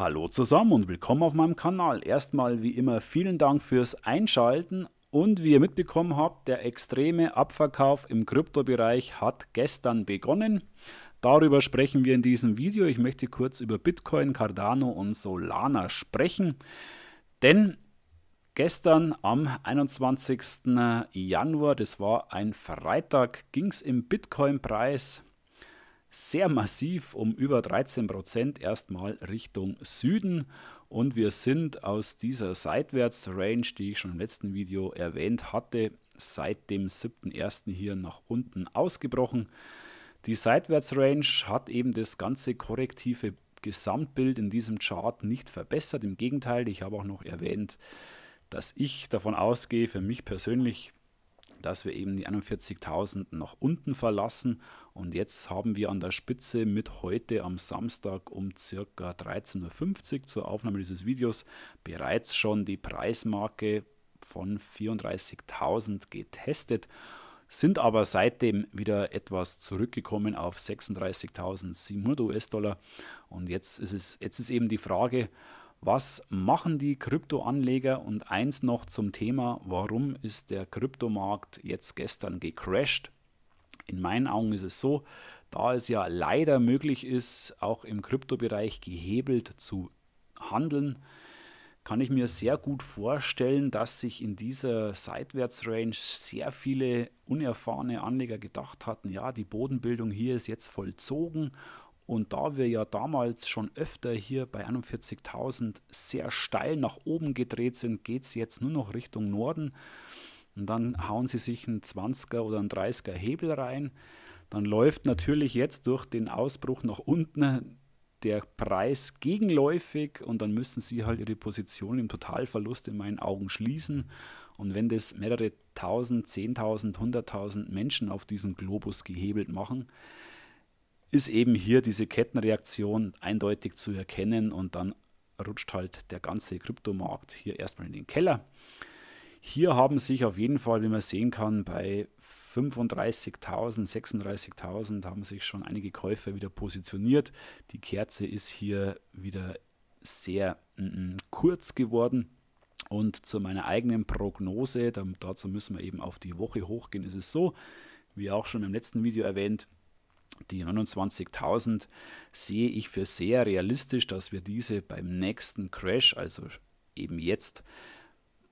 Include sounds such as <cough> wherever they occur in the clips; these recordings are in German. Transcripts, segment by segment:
Hallo zusammen und willkommen auf meinem Kanal. Erstmal wie immer vielen Dank fürs Einschalten und wie ihr mitbekommen habt, der extreme Abverkauf im Kryptobereich hat gestern begonnen. Darüber sprechen wir in diesem Video. Ich möchte kurz über Bitcoin, Cardano und Solana sprechen, denn Gestern am 21. Januar, das war ein Freitag, ging es im Bitcoin-Preis sehr massiv um über 13 Prozent erstmal Richtung Süden. Und wir sind aus dieser Seitwärtsrange, die ich schon im letzten Video erwähnt hatte, seit dem 7.1. hier nach unten ausgebrochen. Die Seitwärtsrange hat eben das ganze korrektive Gesamtbild in diesem Chart nicht verbessert. Im Gegenteil, ich habe auch noch erwähnt, dass ich davon ausgehe, für mich persönlich, dass wir eben die 41.000 nach unten verlassen. Und jetzt haben wir an der Spitze mit heute am Samstag um circa 13.50 Uhr zur Aufnahme dieses Videos bereits schon die Preismarke von 34.000 getestet sind aber seitdem wieder etwas zurückgekommen auf 36.700 US-Dollar. Und jetzt ist es jetzt ist eben die Frage, was machen die Kryptoanleger? Und eins noch zum Thema, warum ist der Kryptomarkt jetzt gestern gecrashed? In meinen Augen ist es so, da es ja leider möglich ist, auch im Kryptobereich gehebelt zu handeln, kann ich mir sehr gut vorstellen, dass sich in dieser Seitwärtsrange sehr viele unerfahrene Anleger gedacht hatten, ja, die Bodenbildung hier ist jetzt vollzogen und da wir ja damals schon öfter hier bei 41.000 sehr steil nach oben gedreht sind, geht es jetzt nur noch Richtung Norden. Und dann hauen sie sich einen 20er oder einen 30er Hebel rein. Dann läuft natürlich jetzt durch den Ausbruch nach unten der Preis gegenläufig und dann müssen sie halt ihre Position im Totalverlust in meinen Augen schließen. Und wenn das mehrere tausend, zehntausend, hunderttausend Menschen auf diesem Globus gehebelt machen, ist eben hier diese Kettenreaktion eindeutig zu erkennen und dann rutscht halt der ganze Kryptomarkt hier erstmal in den Keller. Hier haben sich auf jeden Fall, wie man sehen kann, bei 35.000, 36.000 haben sich schon einige Käufer wieder positioniert. Die Kerze ist hier wieder sehr mm, mm kurz geworden. Und zu meiner eigenen Prognose, dazu müssen wir eben auf die Woche hochgehen, ist es so, wie auch schon im letzten Video erwähnt, die 29.000 sehe ich für sehr realistisch, dass wir diese beim nächsten Crash, also eben jetzt,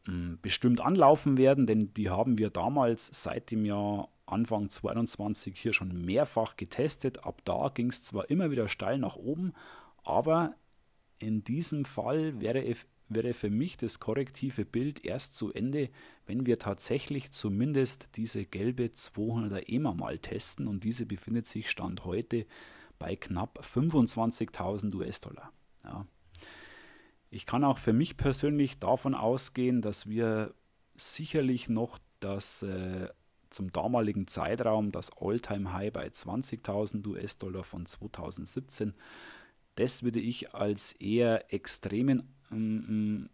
mm, bestimmt anlaufen werden, denn die haben wir damals seit dem Jahr Anfang 22 hier schon mehrfach getestet. Ab da ging es zwar immer wieder steil nach oben, aber in diesem Fall wäre wäre für mich das korrektive Bild erst zu Ende, wenn wir tatsächlich zumindest diese gelbe 200er EMA mal testen und diese befindet sich Stand heute bei knapp 25.000 US-Dollar. Ja. Ich kann auch für mich persönlich davon ausgehen, dass wir sicherlich noch das äh, zum damaligen Zeitraum das All-Time-High bei 20.000 US-Dollar von 2017. Das würde ich als eher extremen ähm, ähm,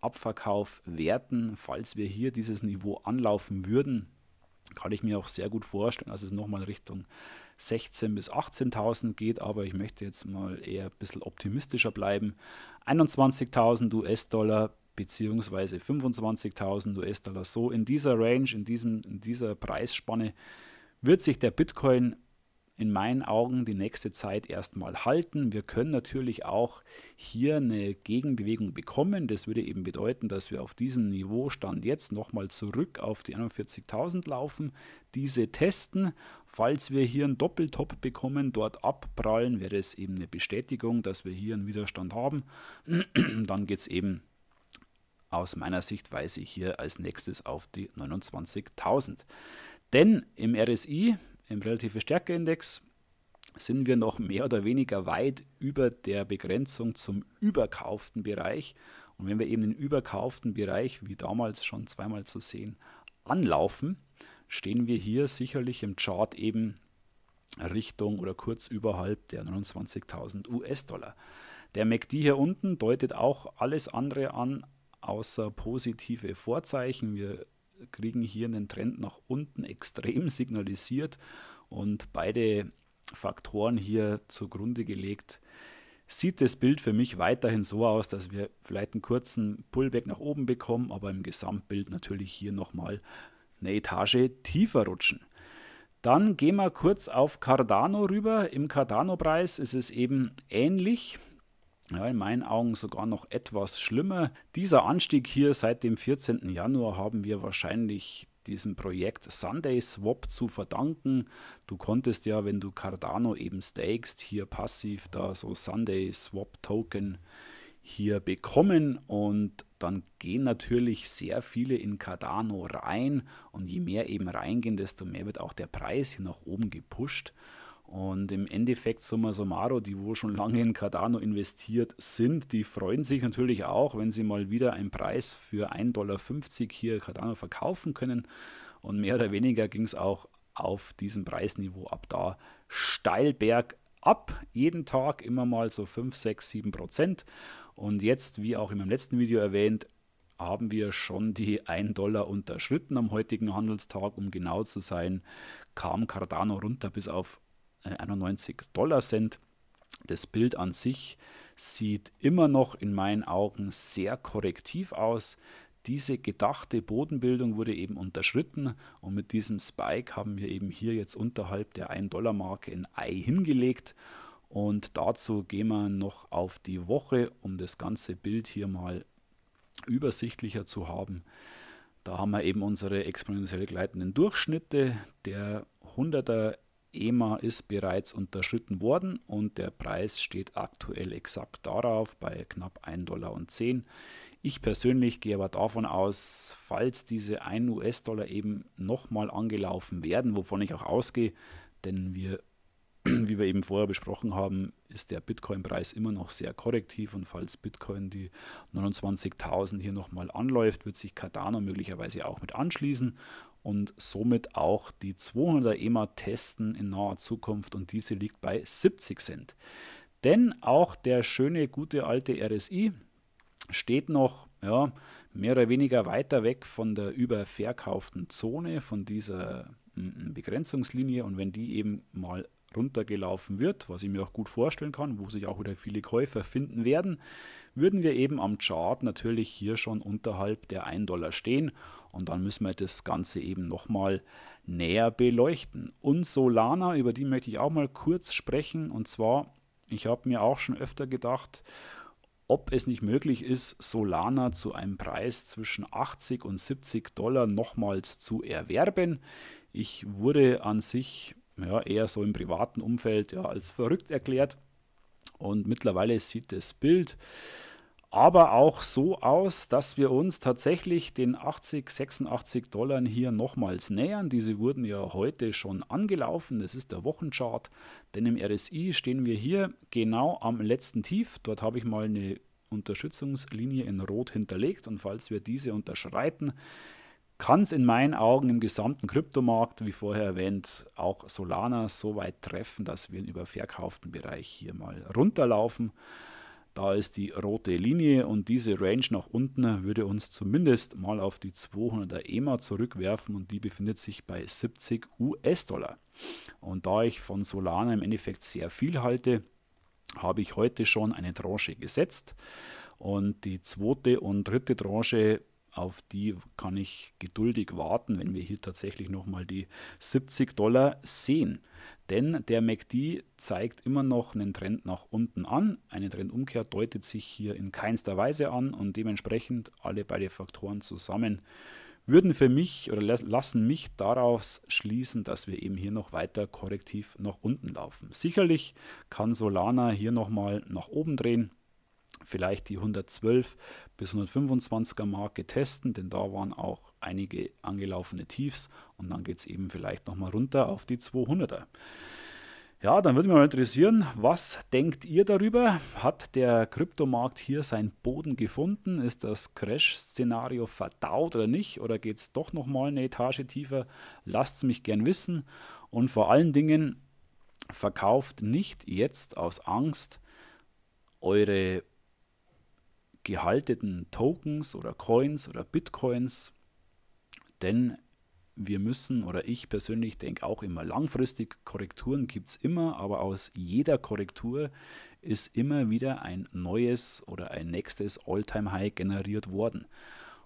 Abverkauf werten. Falls wir hier dieses Niveau anlaufen würden, kann ich mir auch sehr gut vorstellen, dass es nochmal Richtung 16.000 bis 18.000 geht, aber ich möchte jetzt mal eher ein bisschen optimistischer bleiben. 21.000 US-Dollar beziehungsweise 25.000 US-Dollar. So in dieser Range, in, diesem, in dieser Preisspanne wird sich der Bitcoin in meinen Augen die nächste Zeit erstmal halten. Wir können natürlich auch hier eine Gegenbewegung bekommen. Das würde eben bedeuten, dass wir auf diesem Niveau Stand jetzt nochmal zurück auf die 41.000 laufen, diese testen. Falls wir hier einen Doppeltop bekommen, dort abprallen, wäre es eben eine Bestätigung, dass wir hier einen Widerstand haben. <clears throat> Dann geht es eben aus meiner Sichtweise hier als nächstes auf die 29.000. Denn im RSI im relative Stärkeindex sind wir noch mehr oder weniger weit über der Begrenzung zum überkauften Bereich. Und wenn wir eben den überkauften Bereich, wie damals schon zweimal zu sehen, anlaufen, stehen wir hier sicherlich im Chart eben Richtung oder kurz überhalb der 29.000 US-Dollar. Der MACD hier unten deutet auch alles andere an, außer positive Vorzeichen. Wir kriegen hier einen Trend nach unten extrem signalisiert und beide Faktoren hier zugrunde gelegt, sieht das Bild für mich weiterhin so aus, dass wir vielleicht einen kurzen Pullback nach oben bekommen, aber im Gesamtbild natürlich hier nochmal eine Etage tiefer rutschen. Dann gehen wir kurz auf Cardano rüber. Im Cardano-Preis ist es eben ähnlich ja, in meinen Augen sogar noch etwas schlimmer. Dieser Anstieg hier seit dem 14. Januar haben wir wahrscheinlich diesem Projekt Sunday Swap zu verdanken. Du konntest ja, wenn du Cardano eben stakest, hier passiv da so Sunday Swap Token hier bekommen und dann gehen natürlich sehr viele in Cardano rein und je mehr eben reingehen, desto mehr wird auch der Preis hier nach oben gepusht. Und im Endeffekt, summa summarum, die, wohl schon lange in Cardano investiert sind, die freuen sich natürlich auch, wenn sie mal wieder einen Preis für 1,50 Dollar hier Cardano verkaufen können. Und mehr oder weniger ging es auch auf diesem Preisniveau ab da steil bergab. Jeden Tag immer mal so 5, 6, 7 Prozent. Und jetzt, wie auch in meinem letzten Video erwähnt, haben wir schon die 1 Dollar unterschritten am heutigen Handelstag. Um genau zu sein, kam Cardano runter bis auf 91 äh, Dollar Cent. Das Bild an sich sieht immer noch in meinen Augen sehr korrektiv aus. Diese gedachte Bodenbildung wurde eben unterschritten und mit diesem Spike haben wir eben hier jetzt unterhalb der 1-Dollar-Marke ein Ei hingelegt. Und dazu gehen wir noch auf die Woche, um das ganze Bild hier mal übersichtlicher zu haben. Da haben wir eben unsere exponentiell gleitenden Durchschnitte. Der 100er EMA ist bereits unterschritten worden und der Preis steht aktuell exakt darauf bei knapp 1,10 Dollar. Ich persönlich gehe aber davon aus, falls diese 1 US-Dollar eben nochmal angelaufen werden, wovon ich auch ausgehe, denn wir, <clears throat> wie wir eben vorher besprochen haben, ist der Bitcoin-Preis immer noch sehr korrektiv und falls Bitcoin die 29.000 hier nochmal anläuft, wird sich Cardano möglicherweise auch mit anschließen und somit auch die 200er EMA testen in naher Zukunft und diese liegt bei 70 Cent. Denn auch der schöne, gute alte RSI steht noch ja, mehr oder weniger weiter weg von der überverkauften Zone, von dieser mm, mm, Begrenzungslinie und wenn die eben mal runtergelaufen wird, was ich mir auch gut vorstellen kann, wo sich auch wieder viele Käufer finden werden, würden wir eben am Chart natürlich hier schon unterhalb der 1 Dollar stehen und dann müssen wir das Ganze eben nochmal näher beleuchten. Und Solana, über die möchte ich auch mal kurz sprechen und zwar, ich habe mir auch schon öfter gedacht, ob es nicht möglich ist, Solana zu einem Preis zwischen 80 und 70 Dollar nochmals zu erwerben. Ich wurde an sich ja, eher so im privaten Umfeld ja, als verrückt erklärt. Und mittlerweile sieht das Bild aber auch so aus, dass wir uns tatsächlich den 80, 86 Dollar hier nochmals nähern. Diese wurden ja heute schon angelaufen. Das ist der Wochenchart, denn im RSI stehen wir hier genau am letzten Tief. Dort habe ich mal eine Unterstützungslinie in Rot hinterlegt und falls wir diese unterschreiten, kann es in meinen Augen im gesamten Kryptomarkt, wie vorher erwähnt, auch Solana so weit treffen, dass wir über verkauften Bereich hier mal runterlaufen. Da ist die rote Linie und diese Range nach unten würde uns zumindest mal auf die 200er EMA zurückwerfen und die befindet sich bei 70 US-Dollar. Und da ich von Solana im Endeffekt sehr viel halte, habe ich heute schon eine Tranche gesetzt und die zweite und dritte Tranche auf die kann ich geduldig warten, wenn wir hier tatsächlich nochmal die 70 Dollar sehen. Denn der MACD zeigt immer noch einen Trend nach unten an. Eine Trendumkehr deutet sich hier in keinster Weise an und dementsprechend alle beide Faktoren zusammen würden für mich oder lassen mich daraus schließen, dass wir eben hier noch weiter korrektiv nach unten laufen. Sicherlich kann Solana hier nochmal nach oben drehen vielleicht die 112 bis 125er Marke testen, denn da waren auch einige angelaufene Tiefs und dann geht es eben vielleicht nochmal runter auf die 200er. Ja, dann würde mich mal interessieren, was denkt ihr darüber? Hat der Kryptomarkt hier seinen Boden gefunden? Ist das Crash-Szenario verdaut oder nicht? Oder geht es doch nochmal eine Etage tiefer? Lasst es mich gern wissen. Und vor allen Dingen, verkauft nicht jetzt aus Angst eure gehalteten Tokens oder Coins oder Bitcoins. Denn wir müssen oder ich persönlich denke auch immer langfristig, Korrekturen gibt es immer, aber aus jeder Korrektur ist immer wieder ein neues oder ein nächstes All-Time-High generiert worden.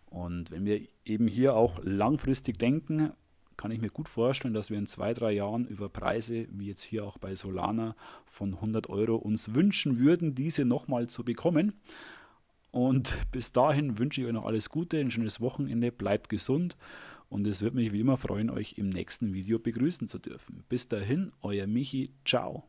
Und wenn wir eben hier auch langfristig denken, kann ich mir gut vorstellen, dass wir in zwei, drei Jahren über Preise, wie jetzt hier auch bei Solana, von 100 Euro uns wünschen würden, diese nochmal zu bekommen. Und bis dahin wünsche ich euch noch alles Gute, ein schönes Wochenende, bleibt gesund und es wird mich wie immer freuen, euch im nächsten Video begrüßen zu dürfen. Bis dahin, euer Michi, ciao.